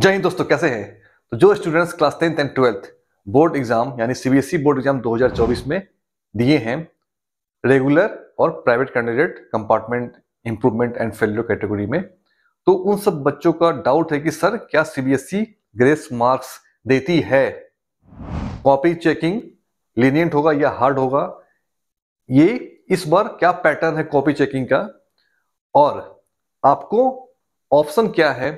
जय हिंद दोस्तों कैसे हैं तो जो students class tenth and twelfth board exam यानी सीबीएसई बोर्ड एग्जाम 2024 में दिए हैं रेगुलर और private candidate compartment improvement and failure category में तो उन सब बच्चों का डाउट है कि सर क्या सीबीएसई ग्रेस मार्क्स देती है कॉपी चेकिंग लीनियंट होगा या हार्ड होगा ये इस बार क्या पैटर्न है कॉपी चेकिंग का और आपको ऑप्शन क्या है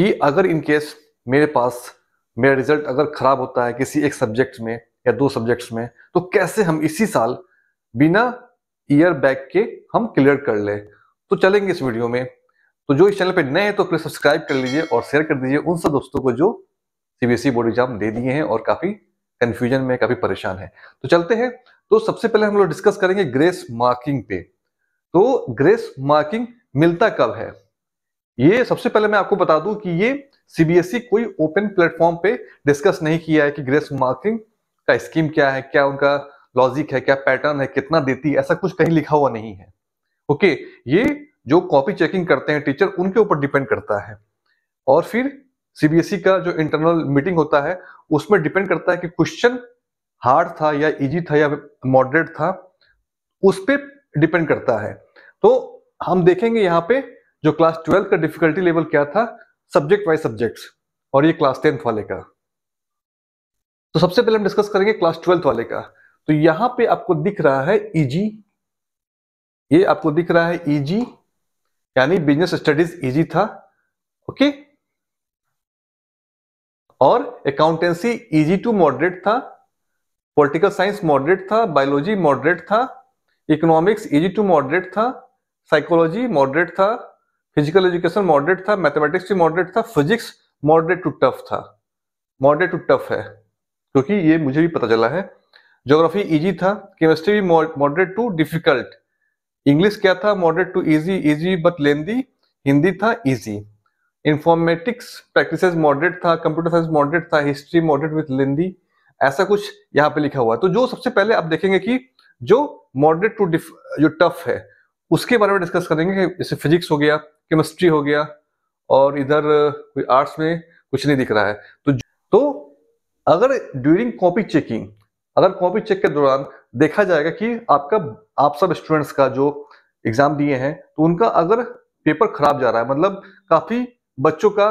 कि अगर इन केस मेरे पास मेरा रिजल्ट अगर खराब होता है किसी एक सब्जेक्ट में या दो सब्जेक्ट्स में तो कैसे हम इसी साल बिना ईयर बैक के हम क्लियर कर ले तो चलेंगे इस वीडियो में तो जो इस चैनल पे नए हैं तो प्लीज सब्सक्राइब कर लीजिए और शेयर कर दीजिए उन सब दोस्तों को जो सीबीएसई बोर्ड एग्जाम दे दिए हैं और काफी कंफ्यूजन में काफी परेशान है तो चलते हैं तो सबसे पहले हम लोग डिस्कस करेंगे ग्रेस मार्किंग पे तो ग्रेस मार्किंग मिलता कब है ये सबसे पहले मैं आपको बता दूं कि ये सीबीएसई e कोई ओपन प्लेटफॉर्म पे डिस्कस नहीं किया है कि ग्रेस मार्किंग का स्कीम क्या है क्या उनका लॉजिक है क्या पैटर्न है कितना देती है ऐसा कुछ कहीं लिखा हुआ नहीं है ओके ये जो कॉपी चेकिंग करते हैं टीचर उनके ऊपर डिपेंड करता है और फिर सीबीएसई e का जो इंटरनल मीटिंग होता है उसमें डिपेंड करता है कि क्वेश्चन हार्ड था या इजी था या मॉडरेट था उस पर डिपेंड करता है तो हम देखेंगे यहाँ पे जो क्लास ट्वेल्थ का डिफिकल्टी लेवल क्या था सब्जेक्ट वाइज सब्जेक्ट्स और ये क्लास टेंथ वाले का तो सबसे पहले हम डिस्कस करेंगे क्लास ट्वेल्थ वाले का तो यहां पे आपको दिख रहा है इजी e ये आपको दिख रहा है इजी e यानी बिजनेस स्टडीज इजी था ओके और अकाउंटेंसी इजी टू मॉडरेट था पॉलिटिकल साइंस मॉडरेट था बायोलॉजी मॉडरेट था इकोनॉमिक्स इजी टू मॉडरेट था साइकोलॉजी मॉडरेट था फिजिकल एजुकेशन मॉडरेट था मैथमेटिक्स भी मॉडरेट था फिजिक्स मॉडरेट टू टफ था मॉडरेट टू टफ है क्योंकि ये मुझे भी पता चला है ज्योग्राफी इजी था केमिस्ट्री भी मॉडरेट टू डिफिकल्ट इंग्लिश क्या था moderate to easy easy but lengthy Hindi था इजी इंफॉर्मेटिक्स प्रैक्टिस मॉडरेट था कंप्यूटर साइंस मॉडरेट था हिस्ट्री मॉडरेट विथ लेंदी ऐसा कुछ यहाँ पे लिखा हुआ है तो जो सबसे पहले आप देखेंगे कि जो मॉडरेट टू जो टफ है उसके बारे में डिस्कस करेंगे जैसे फिजिक्स हो गया केमिस्ट्री हो गया और इधर कोई आर्ट्स में कुछ नहीं दिख रहा है तो तो अगर ड्यूरिंग कॉपी चेकिंग अगर कॉपी चेक के दौरान देखा जाएगा कि आपका आप सब स्टूडेंट्स का जो एग्जाम दिए हैं तो उनका अगर पेपर खराब जा रहा है मतलब काफी बच्चों का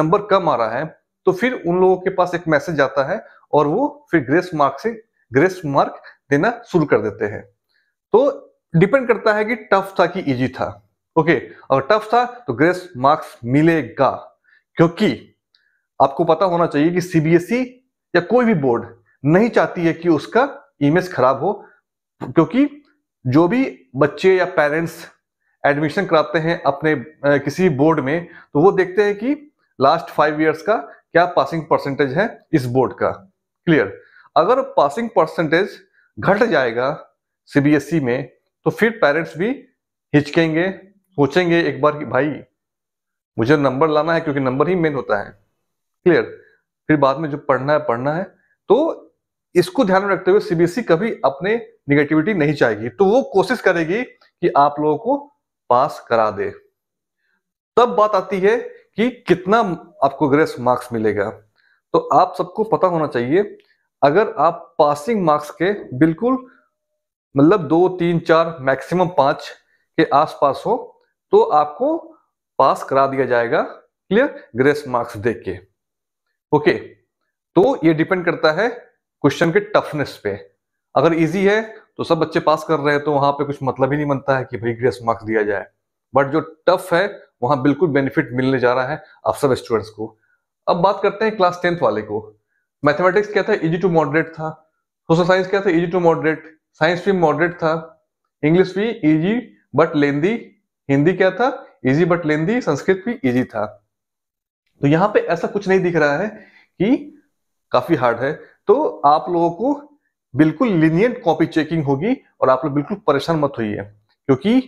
नंबर कम आ रहा है तो फिर उन लोगों के पास एक मैसेज आता है और वो फिर ग्रेस मार्क से ग्रेस मार्क देना शुरू कर देते हैं तो डिपेंड करता है कि टफ था कि इजी था ओके अगर टफ था तो ग्रेस मार्क्स मिलेगा क्योंकि आपको पता होना चाहिए कि सीबीएसई e या कोई भी बोर्ड नहीं चाहती है कि उसका इमेज खराब हो क्योंकि जो भी बच्चे या पेरेंट्स एडमिशन कराते हैं अपने किसी बोर्ड में तो वो देखते हैं कि लास्ट फाइव ईयर्स का क्या पासिंग परसेंटेज है इस बोर्ड का क्लियर अगर पासिंग परसेंटेज घट जाएगा सीबीएसई e में तो फिर पेरेंट्स भी हिचकेंगे सोचेंगे एक बार कि भाई मुझे नंबर लाना है क्योंकि नंबर ही मेन होता है क्लियर फिर बाद में जो पढ़ना है पढ़ना है तो इसको ध्यान में रखते हुए सीबीएसई e कभी अपने निगेटिविटी नहीं चाहेगी तो वो कोशिश करेगी कि आप लोगों को पास करा दे तब बात आती है कि कितना आपको ग्रेस मार्क्स मिलेगा तो आप सबको पता होना चाहिए अगर आप पासिंग मार्क्स के बिल्कुल मतलब दो तीन चार मैक्सिमम पांच के आसपास हो तो आपको पास करा दिया जाएगा क्लियर ग्रेस मार्क्स दे के ओके तो ये डिपेंड करता है क्वेश्चन के टफनेस पे अगर इजी है तो सब बच्चे पास कर रहे हैं तो वहां पे कुछ मतलब ही नहीं बनता है कि भाई ग्रेस मार्क्स दिया जाए बट जो टफ है वहां बिल्कुल बेनिफिट मिलने जा रहा है आप सब स्टूडेंट्स को अब बात करते हैं क्लास टेंथ वाले को मैथमेटिक्स क्या था इजी टू मॉडरेट था सोशल साइंस क्या था इजी टू मॉडरेट साइंस भी मॉडरेट था इंग्लिश भी इजी बट लेंदी हिंदी क्या था इजी बट लेंदी संस्कृत भी इजी था तो यहाँ पे ऐसा कुछ नहीं दिख रहा है कि काफी हार्ड है तो आप लोगों को बिल्कुल लिनियंट कॉपी चेकिंग होगी और आप लोग बिल्कुल परेशान मत होइए क्योंकि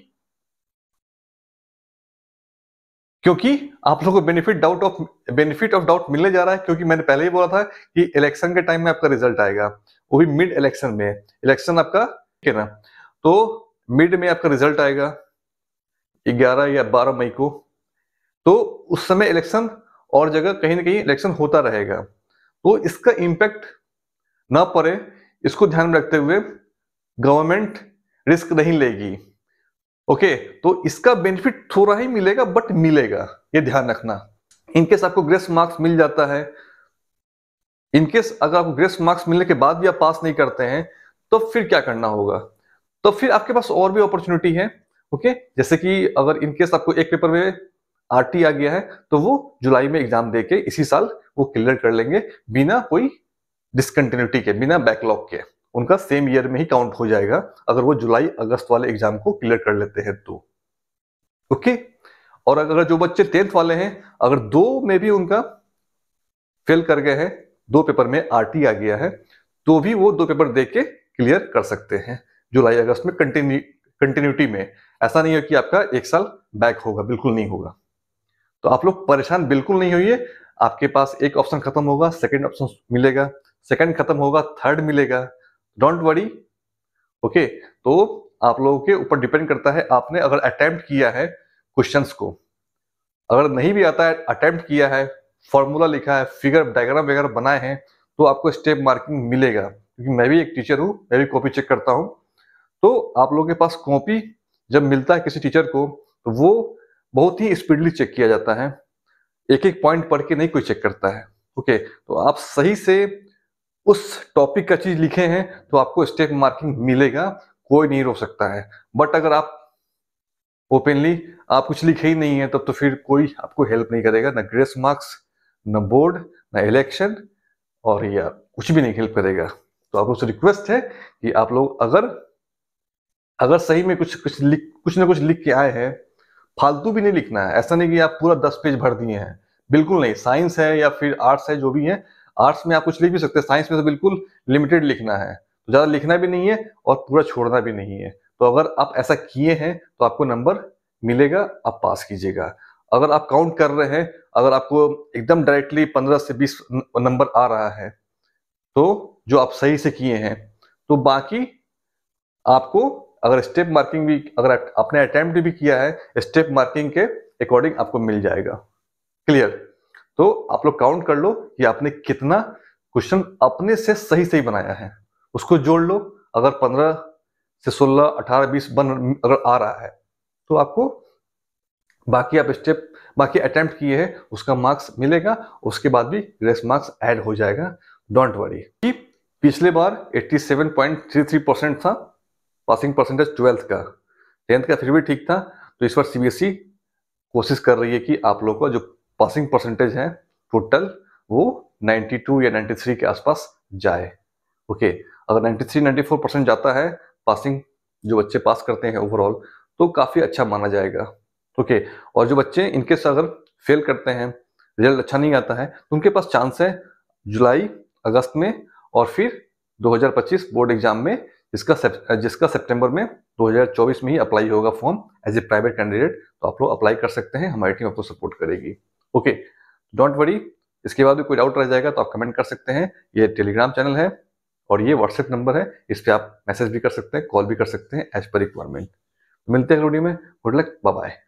क्योंकि आप लोगों को benefit doubt of benefit of doubt मिलने जा रहा है क्योंकि मैंने पहले ही बोला था कि इलेक्शन के टाइम में आपका रिजल्ट आएगा वो भी मिड इलेक्शन में इलेक्शन आपका ठीक है ना तो मिड में आपका रिजल्ट आएगा ग्यारह या बारह मई को तो उस समय इलेक्शन और जगह कहीं ना कहीं इलेक्शन होता रहेगा तो इसका इम्पैक्ट ना पड़े इसको ध्यान में रखते हुए गवर्नमेंट रिस्क नहीं लेगी ओके तो इसका बेनिफिट थोड़ा ही मिलेगा बट मिलेगा ये ध्यान रखना इनकेस आपको ग्रेस मार्क्स मिल जाता है इनकेस अगर आपको ग्रेस मार्क्स मिलने के बाद भी आप पास नहीं करते हैं तो फिर क्या करना होगा तो फिर आपके पास और भी अपॉर्चुनिटी है ओके जैसे कि अगर इनकेस आपको एक पेपर में टी आ गया है तो वो जुलाई में एग्जाम देके इसी साल वो क्लियर कर लेंगे बिना कोई डिसकंटिन्यूटी के बिना बैकलॉग के उनका सेम ईयर में ही काउंट हो जाएगा अगर वो जुलाई अगस्त वाले एग्जाम को क्लियर कर लेते हैं तो ओके और अगर जो बच्चे टेंथ वाले हैं अगर दो में भी उनका फेल कर गए हैं दो पेपर में टी आ गया है तो भी वो दो पेपर दे के क्लियर कर सकते हैं जुलाई अगस्त में कंटिन्यू कंटिन्यूटी में ऐसा नहीं है कि आपका एक साल बैक होगा बिल्कुल नहीं होगा तो आप लोग परेशान बिल्कुल नहीं होइए आपके पास एक ऑप्शन खत्म होगा सेकंड ऑप्शन मिलेगा सेकंड खत्म होगा थर्ड मिलेगा डोंट वरी ओके तो आप लोगों के ऊपर डिपेंड करता है आपने अगर अटेम्प्ट किया है क्वेश्चंस को अगर नहीं भी आता है अटेम्प्ट किया है फॉर्मूला लिखा है फिगर डायग्राम वगैरह बनाए हैं तो आपको स्टेप मार्किंग मिलेगा क्योंकि मैं भी एक टीचर हूँ मैं भी कॉपी चेक करता हूँ तो आप लोगों के पास कॉपी जब मिलता है किसी टीचर को तो वो बहुत ही स्पीडली चेक किया जाता है एक एक पॉइंट पढ़ के नहीं कोई चेक करता है ओके तो आप सही से उस टॉपिक का चीज लिखे हैं तो आपको स्टेप मार्किंग मिलेगा कोई नहीं रोक सकता है बट अगर आप ओपनली आप कुछ लिखे ही नहीं है तब तो फिर कोई आपको हेल्प नहीं करेगा ना ग्रेस मार्क्स ना बोर्ड ना इलेक्शन और या कुछ भी नहीं हेल्प करेगा तो आप लोग से रिक्वेस्ट है कि आप लोग अगर अगर सही में कुछ कुछ लिख कुछ ना कुछ लिख के आए हैं फालतू भी नहीं लिखना है ऐसा नहीं कि आप पूरा दस पेज भर दिए हैं बिल्कुल नहीं साइंस है या फिर आर्ट्स है जो भी है आर्ट्स में आप कुछ लिख भी सकते हैं साइंस में तो बिल्कुल लिमिटेड लिखना है तो ज़्यादा लिखना भी नहीं है और पूरा छोड़ना भी नहीं है तो अगर आप ऐसा किए हैं तो आपको नंबर मिलेगा आप पास कीजिएगा अगर आप काउंट कर रहे हैं अगर आपको एकदम डायरेक्टली पंद्रह से बीस नंबर आ रहा है तो जो आप सही से किए हैं तो बाकी आपको अगर स्टेप मार्किंग भी अगर आपने अटेम्प्ट भी किया है स्टेप मार्किंग के अकॉर्डिंग आपको मिल जाएगा क्लियर तो आप लोग काउंट कर लो कि आपने कितना क्वेश्चन अपने से सही सही बनाया है उसको जोड़ लो अगर पंद्रह से सोलह अठारह बीस बन अगर आ रहा है तो आपको बाकी आप स्टेप बाकी अटेम्प्ट किए हैं उसका मार्क्स मिलेगा उसके बाद भी ग्रेस मार्क्स ऐड हो जाएगा डोंट वरी पिछले बार 87.33 परसेंट था पासिंग परसेंटेज ट्वेल्थ का टेंथ का फिर भी ठीक था तो इस बार सी e कोशिश कर रही है कि आप लोगों का जो पासिंग परसेंटेज है टोटल वो 92 या 93 के आसपास जाए ओके अगर 93 94 परसेंट जाता है पासिंग जो बच्चे पास करते हैं ओवरऑल तो काफ़ी अच्छा माना जाएगा ओके और जो बच्चे इनके अगर फेल करते हैं रिजल्ट अच्छा नहीं आता है तो उनके पास चांस है जुलाई अगस्त में और फिर 2025 बोर्ड एग्जाम में जिसका सेप, जिसका सितंबर में 2024 में ही अप्लाई होगा form as a private candidate तो आप लोग अप्लाई कर सकते हैं हमारी टीम आपको सपोर्ट करेगी ओके डोंट वरी इसके बाद भी कोई डाउट रह जाएगा तो आप कमेंट कर सकते हैं ये टेलीग्राम चैनल है और ये व्हाट्सएप नंबर है इस पर आप मैसेज भी कर सकते हैं कॉल भी कर सकते हैं एज पर रिक्वायरमेंट मिलते हैं वीडियो में गुड लक बाय